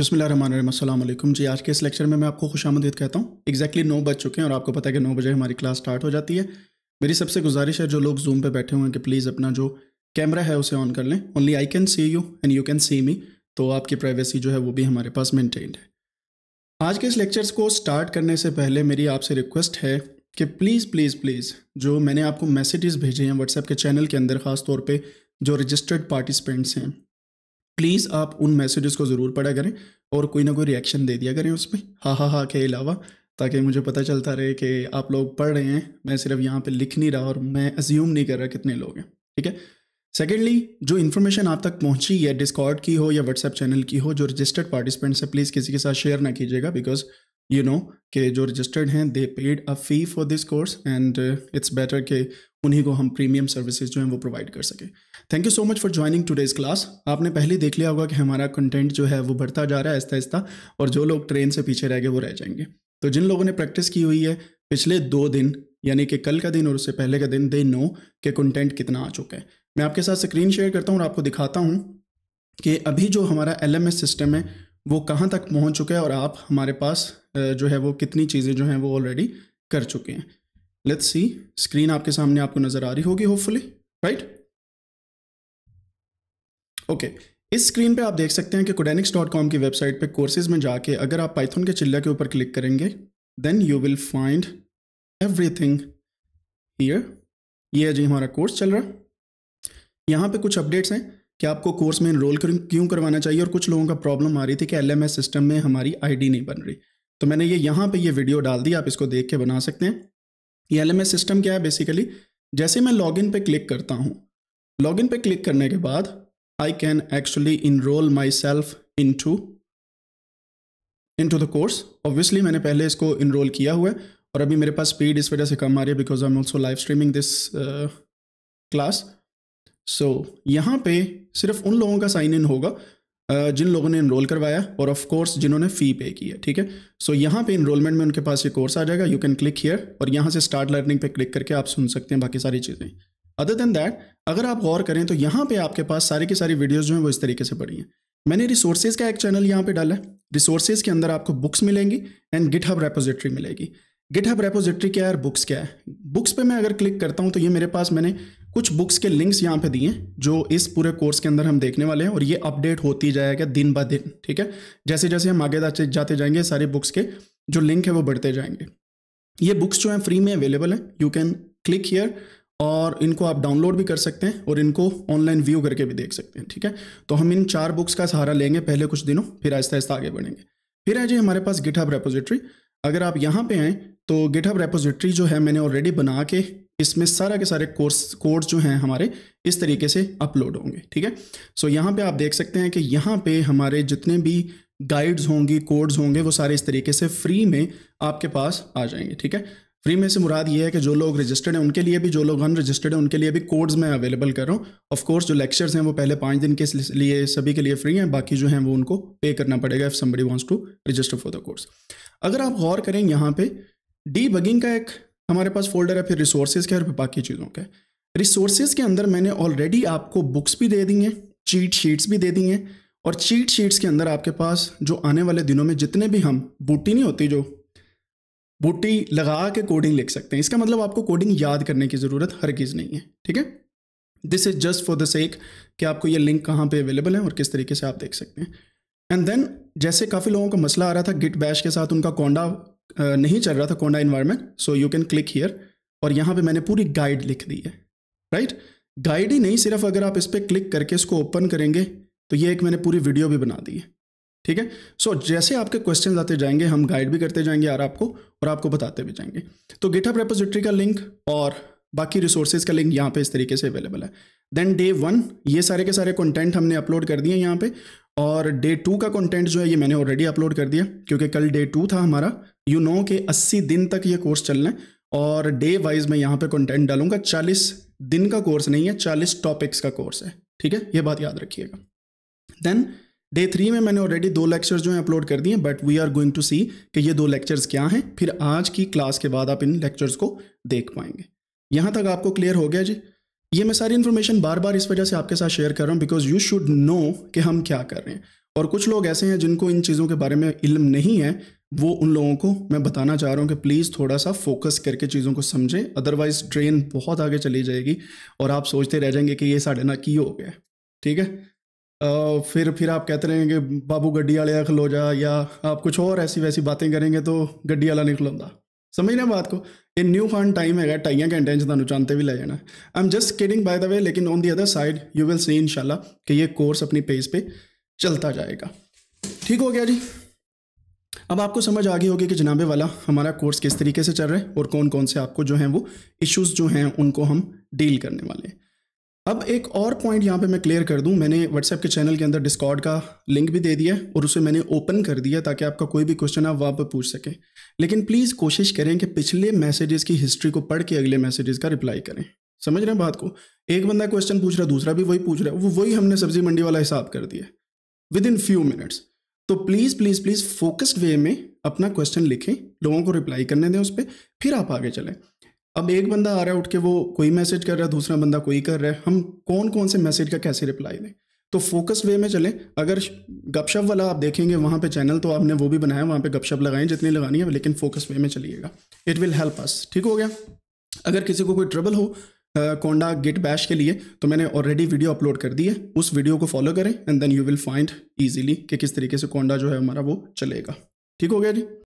बसमिलकुम जी आज के इस लेक्चर में मैं आपको खुश आमदीद कहता हूँ एक्जैक्टली नौ बज चुके हैं और आपको पता है कि नौ बजे हमारी क्लास स्टार्ट हो जाती है मेरी सबसे गुजारिश है जो लोग जूम पे बैठे हुए हैं कि प्लीज़ अपना जो कैमरा है उसे ऑन कर लें only I can see you and you can see me तो आपकी प्राइवेसी जो है वो भी हमारे पास मेनटेन्ड है आज के इस लेक्चर्स को स्टार्ट करने से पहले मेरी आपसे रिक्वेस्ट है कि प्लीज़ प्लीज़ प्लीज़ जो मैंने आपको मैसेजेस भेजे हैं व्हाट्सएप के चैनल के अंदर ख़ास तौर पर जो रजिस्टर्ड पार्टिसिपेंट्स हैं प्लीज़ आप उन मैसेजेस को ज़रूर पढ़ा करें और कोई ना कोई रिएक्शन दे दिया करें उस पर हा हा हा के अलावा ताकि मुझे पता चलता रहे कि आप लोग पढ़ रहे हैं मैं सिर्फ यहाँ पे लिख नहीं रहा और मैं अज्यूम नहीं कर रहा कितने लोग हैं ठीक है सेकेंडली जो इन्फॉर्मेशन आप तक पहुँची या डिस्कॉर्ड की हो या व्हाट्सएप चैनल की हो जो रजिस्टर्ड पार्टिसिपेंट्स हैं प्लीज़ किसी के साथ शेयर ना कीजिएगा बिकॉज यू नो कि जो रजिस्टर्ड हैं they paid a fee for this course and it's better कि उन्हीं को हम प्रीमियम सर्विसेज जो हैं वो प्रोवाइड कर सके thank you so much for joining today's class आपने पहले देख लिया होगा कि हमारा कंटेंट जो है वो बढ़ता जा रहा है आहिस्ता आहिस्ता और जो लोग ट्रेन से पीछे रह गए वो रह जाएंगे तो जिन लोगों ने प्रैक्टिस की हुई है पिछले दो दिन यानी कि कल का दिन और उससे पहले का दिन दे नो के कंटेंट कितना आ चुका है मैं आपके साथ स्क्रीन शेयर करता हूँ और आपको दिखाता हूँ कि अभी जो हमारा एल सिस्टम है वो कहाँ तक पहुँच चुका है और आप हमारे पास जो है वो कितनी चीज़ें जो हैं वो ऑलरेडी कर चुके हैं लेट्स सी स्क्रीन आपके सामने आपको नजर आ रही होगी होपफुली राइट ओके इस स्क्रीन पे आप देख सकते हैं कि कोडेनिक्स डॉट कॉम की वेबसाइट पे कोर्सेज में जाके अगर आप पाइथन के चिल्ला के ऊपर क्लिक करेंगे then you will find everything here ये है जी हमारा कोर्स चल रहा है यहाँ पे कुछ अपडेट्स हैं कि आपको कोर्स में इनरोल क्यों करवाना चाहिए और कुछ लोगों का प्रॉब्लम आ रही थी कि एल सिस्टम में हमारी आई नहीं बन रही तो मैंने ये यहाँ पर ये वीडियो डाल दी आप इसको देख के बना सकते हैं ये एल सिस्टम क्या है बेसिकली जैसे मैं लॉगिन पे क्लिक करता हूँ लॉगिन पे क्लिक करने के बाद I can actually enroll myself into into the course obviously मैंने पहले इसको इनरोल किया हुआ है और अभी मेरे पास स्पीड इस वजह से कम आ रही है because I am also live streaming this class so यहाँ पे सिर्फ उन लोगों का साइन इन होगा जिन लोगों ने इनरोल करवाया और ऑफ कोर्स जिन्होंने फ़ी पे की है ठीक है सो यहाँ पे इनरोलमेंट में उनके पास ये कोर्स आ जाएगा यू कैन क्लिक हियर और यहाँ से स्टार्ट लर्निंग पे क्लिक करके आप सुन सकते हैं बाकी सारी चीज़ें अदर देन दैट अगर आप गौर करें तो यहाँ पे आपके पास सारी की सारी वीडियोज़ जो हैं वो इस तरीके से पड़ी हैं मैंने रिसोर्सेज का एक चैनल यहाँ पर डाला है रिसोर्सेज के अंदर आपको बुक्स मिलेंगी एंड गिट हब रेपोजिटरी मिलेगी गिटहब रेपोजिट्री क्या है और बुक्स क्या है बुक्स पे मैं अगर क्लिक करता हूँ तो ये मेरे पास मैंने कुछ बुक्स के लिंक्स यहाँ पे दिए हैं जो इस पूरे कोर्स के अंदर हम देखने वाले हैं और ये अपडेट होती जाएगा दिन ब दिन ठीक है जैसे जैसे हम आगे जाते जाएंगे सारे बुक्स के जो लिंक है वो बढ़ते जाएंगे ये बुक्स जो हैं फ्री में अवेलेबल हैं यू कैन क्लिक हीयर और इनको आप डाउनलोड भी कर सकते हैं और इनको ऑनलाइन व्यू करके भी देख सकते हैं ठीक है तो हम इन चार बुक्स का सहारा लेंगे पहले कुछ दिनों फिर आहिस्ता आहिस्ता आगे बढ़ेंगे फिर आ जी हमारे पास गिटहब रेपोजिट्री अगर आप यहाँ पे आएँ तो गिटहब रेपोजिट्री जो है मैंने ऑलरेडी बना के इसमें सारा के सारे कोर्स कोड्स जो हैं हमारे इस तरीके से अपलोड होंगे ठीक है सो so, यहाँ पे आप देख सकते हैं कि यहाँ पे हमारे जितने भी गाइड्स होंगी कोड्स होंगे वो सारे इस तरीके से फ्री में आपके पास आ जाएंगे ठीक है फ्री में से मुराद ये है कि जो लोग रजिस्टर्ड हैं उनके लिए भी जो लोग अनरजिस्टर्ड हैं उनके लिए भी कोड्स मैं अवेलेबल कर रहा हूँ ऑफकोर्स जो लेक्चर्स हैं वो पहले पाँच दिन के लिए सभी के लिए फ्री हैं बाकी जो हैं वो उनको पे करना पड़ेगा if somebody wants to register for the course अगर आप गौर करें यहाँ पे डी बगिंग का एक हमारे पास फोल्डर है फिर रिसोर्सेज का और फिर बाकी चीज़ों के रिसोर्सेज के अंदर मैंने ऑलरेडी आपको बुक्स भी दे दी हैं चीट शीट्स भी दे दी हैं और चीट शीट्स के अंदर आपके पास जो आने वाले दिनों में जितने भी हम बूटी नहीं होती जो बूटी लगा के कोडिंग लिख सकते हैं इसका मतलब आपको कोडिंग याद करने की ज़रूरत हर चीज़ नहीं है ठीक है this is just for the sake कि आपको ये लिंक कहाँ पे अवेलेबल है और किस तरीके से आप देख सकते हैं एंड देन जैसे काफ़ी लोगों का मसला आ रहा था गिट बैश के साथ उनका कोंडा नहीं चल रहा था conda environment so you can click here और यहाँ पे मैंने पूरी गाइड लिख दी है राइट गाइड ही नहीं सिर्फ अगर आप इस पर क्लिक करके इसको ओपन करेंगे तो ये एक मैंने पूरी वीडियो भी बना दी है ठीक है सो जैसे आपके क्वेश्चन आते जाएंगे हम गाइड भी करते जाएंगे यार आपको और आपको बताते भी जाएंगे तो गिटअप रेपोजिट्री का लिंक और बाकी रिसोर्सेज का लिंक यहाँ पे इस तरीके से अवेलेबल है देन डे वन ये सारे के सारे कंटेंट हमने अपलोड कर दिए यहाँ पे और डे टू का कंटेंट जो है ये मैंने ऑलरेडी अपलोड कर दिया क्योंकि कल डे टू था हमारा यू नो कि 80 दिन तक ये कोर्स चलना है और डे वाइज मैं यहाँ पे कंटेंट डालूंगा 40 दिन का कोर्स नहीं है 40 टॉपिक्स का कोर्स है ठीक है ये बात याद रखिएगा देन डे थ्री में मैंने ऑलरेडी दो लेक्चर्स जो हैं अपलोड कर दिए but we are going to see कि ये दो लेक्चर्स क्या हैं फिर आज की क्लास के बाद आप इन लेक्चर्स को देख पाएंगे यहाँ तक आपको क्लियर हो गया जी ये मैं सारी इन्फॉर्मेशन बार बार इस वजह से आपके साथ शेयर कर रहा हूँ बिकॉज यू शुड नो कि हम क्या कर रहे हैं और कुछ लोग ऐसे हैं जिनको इन चीज़ों के बारे में इल्म नहीं है वो उन लोगों को मैं बताना चाह रहा हूँ कि प्लीज़ थोड़ा सा फोकस करके चीज़ों को समझें अदरवाइज ट्रेन बहुत आगे चली जाएगी और आप सोचते रह जाएंगे कि ये साढ़े ना की हो गया ठीक है आ, फिर फिर आप कहते रहेंगे कि बाबू गड्डी वाले खलो जा या आप कुछ और ऐसी वैसी बातें करेंगे तो गड्डी वाला नहीं खलोंदा ਸਮਝ बात को ਕੋ न्यू ਨਿਊ टाइम ਟਾਈਮ ਹੈਗਾ घंटे ਘੰਟਿਆਂ जानते ਤੁਹਾਨੂੰ ले जाना ਲੈ I am just kidding by the way लेकिन on the other side you will see ਇਨਸ਼ਾਅੱਲਾ ये कोर्स अपनी पेज पर ਪੇ चलता जाएगा ठीक हो गया जी अब आपको समझ आ गई होगी कि जनाबे वाला हमारा कोर्स किस तरीके से चल रहा है और कौन कौन से आपको जो हैं वो इश्यूज़ जो हैं उनको हम डील करने वाले हैं अब एक और पॉइंट यहाँ पे मैं क्लियर कर दूँ मैंने व्हाट्सएप के चैनल के अंदर डिस्कॉर्ड का लिंक भी दे दिया और उसे मैंने ओपन कर दिया ताकि आपका कोई भी क्वेश्चन आप वहाँ पर पूछ सकें लेकिन प्लीज़ कोशिश करें कि पिछले मैसेजेस की हिस्ट्री को पढ़ के अगले मैसेजेस का रिप्लाई करें समझ रहे हैं बात को एक बंदा क्वेश्चन पूछ रहा दूसरा भी वही पूछ रहा है वो वही हमने सब्जी मंडी वाला हिसाब कर दिया विद इन फ्यू मिनट्स तो please please please focused way में अपना क्वेश्चन लिखें लोगों को रिप्लाई करने दें उस पर फिर आप आगे चलें अब एक बंदा आ रहा है उठ के वो कोई मैसेज कर रहा है दूसरा बंदा कोई कर रहा है हम कौन कौन से मैसेज का कैसे रिप्लाई दें तो फोकस वे में चलें अगर गपशप वाला आप देखेंगे वहाँ पे चैनल तो आपने वो भी बनाया वहाँ पे गपशप लगाएं जितनी लगानी है लेकिन फोकस वे में चलिएगा इट विल हेल्प अस ठीक हो गया अगर किसी को कोई ट्रबल हो कोंडा गिट बैश के लिए तो मैंने ऑलरेडी वीडियो अपलोड कर दी है उस वीडियो को फॉलो करें and then you will find easily कि किस तरीके से कोंडा जो है हमारा वो चलेगा ठीक हो गया जी